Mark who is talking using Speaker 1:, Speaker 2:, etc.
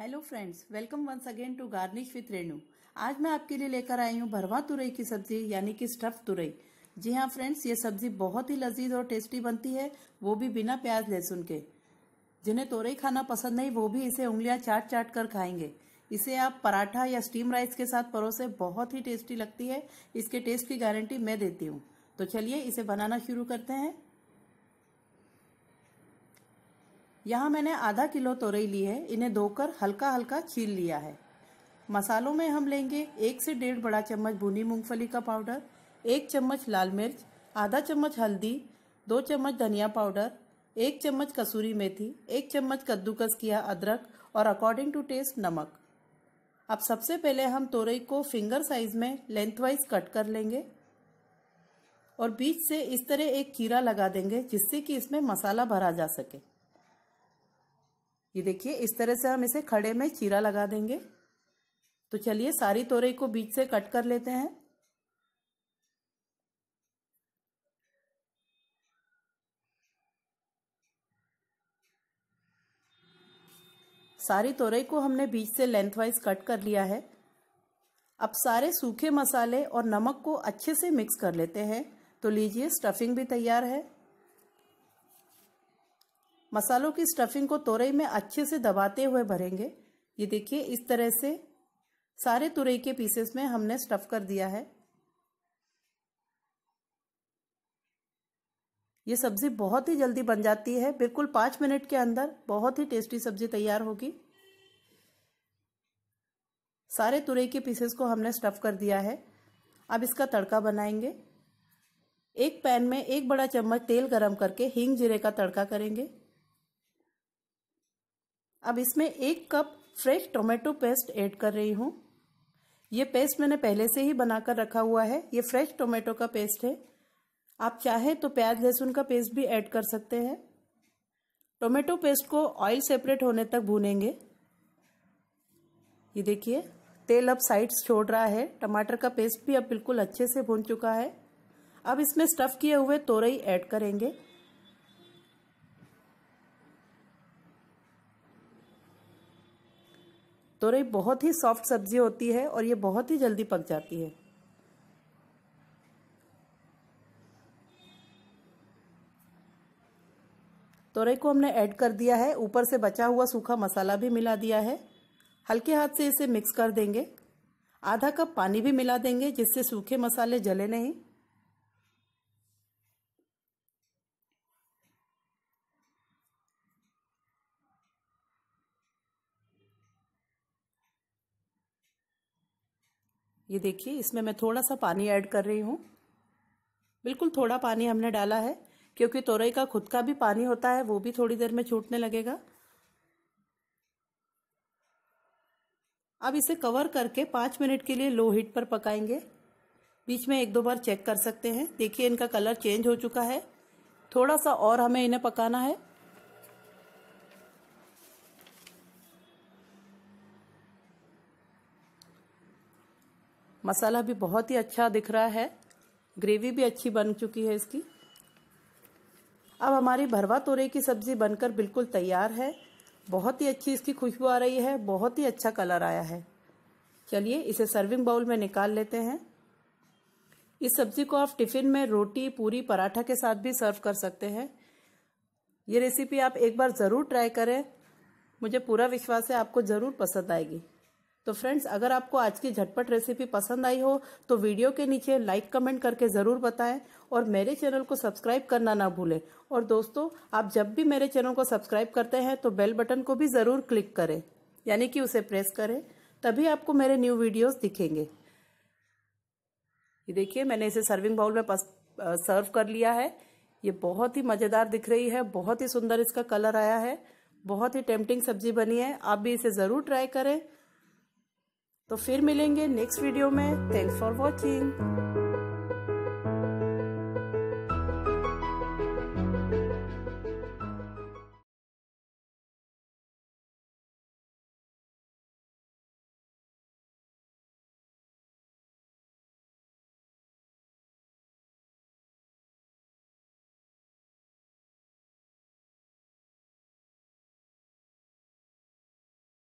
Speaker 1: hello friends welcome once again to garnish with Renu आज मैं आपके लिए लेकर आई हूँ भरवा तुरई की सब्जी यानी कि स्टफ तुरई जी हाँ फ्रेंड्स ये सब्जी बहुत ही लजीज और टेस्टी बनती है वो भी बिना प्याज लहसुन के जिन्हें तुरई खाना पसंद नहीं वो भी इसे उंगलियाँ चाट चाट कर खाएंगे इसे आप पराठा या स्टीम राइस के साथ परोसे बहुत ही टेस्टी लगती है इसके टेस्ट की गारंटी मैं देती हूँ तो चलिए इसे बनाना शुरू करते हैं यहाँ मैंने आधा किलो तोरई ली है इन्हें धोकर हल्का हल्का छील लिया है मसालों में हम लेंगे एक से डेढ़ बड़ा चम्मच भुनी मूंगफली का पाउडर एक चम्मच लाल मिर्च आधा चम्मच हल्दी दो चम्मच धनिया पाउडर एक चम्मच कसूरी मेथी एक चम्मच कद्दूकस किया अदरक और अकॉर्डिंग टू टेस्ट नमक अब सबसे पहले हम तोरई को फिंगर साइज में लेंथ वाइज कट कर लेंगे और बीच से इस तरह एक कीरा लगा देंगे जिससे कि इसमें मसाला भरा जा सके ये देखिए इस तरह से हम इसे खड़े में चीरा लगा देंगे तो चलिए सारी तोरई को बीच से कट कर लेते हैं सारी तोरई को हमने बीच से लेंथ वाइज कट कर लिया है अब सारे सूखे मसाले और नमक को अच्छे से मिक्स कर लेते हैं तो लीजिए स्टफिंग भी तैयार है मसालों की स्टफिंग को तोरई में अच्छे से दबाते हुए भरेंगे ये देखिए इस तरह से सारे तुरई के पीसेस में हमने स्टफ कर दिया है ये सब्ज़ी बहुत ही जल्दी बन जाती है बिल्कुल पांच मिनट के अंदर बहुत ही टेस्टी सब्ज़ी तैयार होगी सारे तुरई के पीसेस को हमने स्टफ़ कर दिया है अब इसका तड़का बनाएंगे एक पैन में एक बड़ा चम्मच तेल गरम करके हींग जीरे का तड़का करेंगे अब इसमें एक cup fresh tomato paste add कर रही हूँ ये पेस्ट मैंने पहले से ही बनाकर रखा हुआ है ये फ्रेश टोमेटो का पेस्ट है आप चाहें तो प्याज लहसुन का पेस्ट भी ऐड कर सकते हैं टोमेटो पेस्ट को ऑयल सेपरेट होने तक भूनेंगे ये देखिए तेल अब साइड्स छोड़ रहा है टमाटर का पेस्ट भी अब बिल्कुल अच्छे से भून चुका है अब इसमें स्टफ़ किए हुए तोरई ऐड करेंगे तोरई बहुत ही सॉफ्ट सब्जी होती है और ये बहुत ही जल्दी पक जाती है तोरई को हमने ऐड कर दिया है ऊपर से बचा हुआ सूखा मसाला भी मिला दिया है हल्के हाथ से इसे मिक्स कर देंगे आधा कप पानी भी मिला देंगे जिससे सूखे मसाले जले नहीं ये देखिए इसमें मैं थोड़ा सा पानी ऐड कर रही हूँ बिल्कुल थोड़ा पानी हमने डाला है क्योंकि तोरई का खुद का भी पानी होता है वो भी थोड़ी देर में छूटने लगेगा अब इसे कवर करके पाँच मिनट के लिए लो हीट पर पकाएंगे बीच में एक दो बार चेक कर सकते हैं देखिए इनका कलर चेंज हो चुका है थोड़ा सा और हमें इन्हें पकाना है मसाला भी बहुत ही अच्छा दिख रहा है ग्रेवी भी अच्छी बन चुकी है इसकी अब हमारी भरवा तोरे की सब्ज़ी बनकर बिल्कुल तैयार है बहुत ही अच्छी इसकी खुशबू आ रही है बहुत ही अच्छा कलर आया है चलिए इसे सर्विंग बाउल में निकाल लेते हैं इस सब्ज़ी को आप टिफ़िन में रोटी पूरी पराठा के साथ भी सर्व कर सकते हैं ये रेसिपी आप एक बार ज़रूर ट्राई करें मुझे पूरा विश्वास है आपको ज़रूर पसंद आएगी तो फ्रेंड्स अगर आपको आज की झटपट रेसिपी पसंद आई हो तो वीडियो के नीचे लाइक कमेंट करके ज़रूर बताएं और मेरे चैनल को सब्सक्राइब करना ना भूलें और दोस्तों आप जब भी मेरे चैनल को सब्सक्राइब करते हैं तो बेल बटन को भी ज़रूर क्लिक करें यानी कि उसे प्रेस करें तभी आपको मेरे न्यू वीडियोस दिखेंगे ये देखिए मैंने इसे सर्विंग बाउल में सर्व कर लिया है ये बहुत ही मज़ेदार दिख रही है बहुत ही सुंदर इसका कलर आया है बहुत ही टेम्पटिंग सब्जी बनी है आप भी इसे ज़रूर ट्राई करें तो फिर मिलेंगे नेक्स्ट वीडियो में थैंक्स फॉर वॉचिंग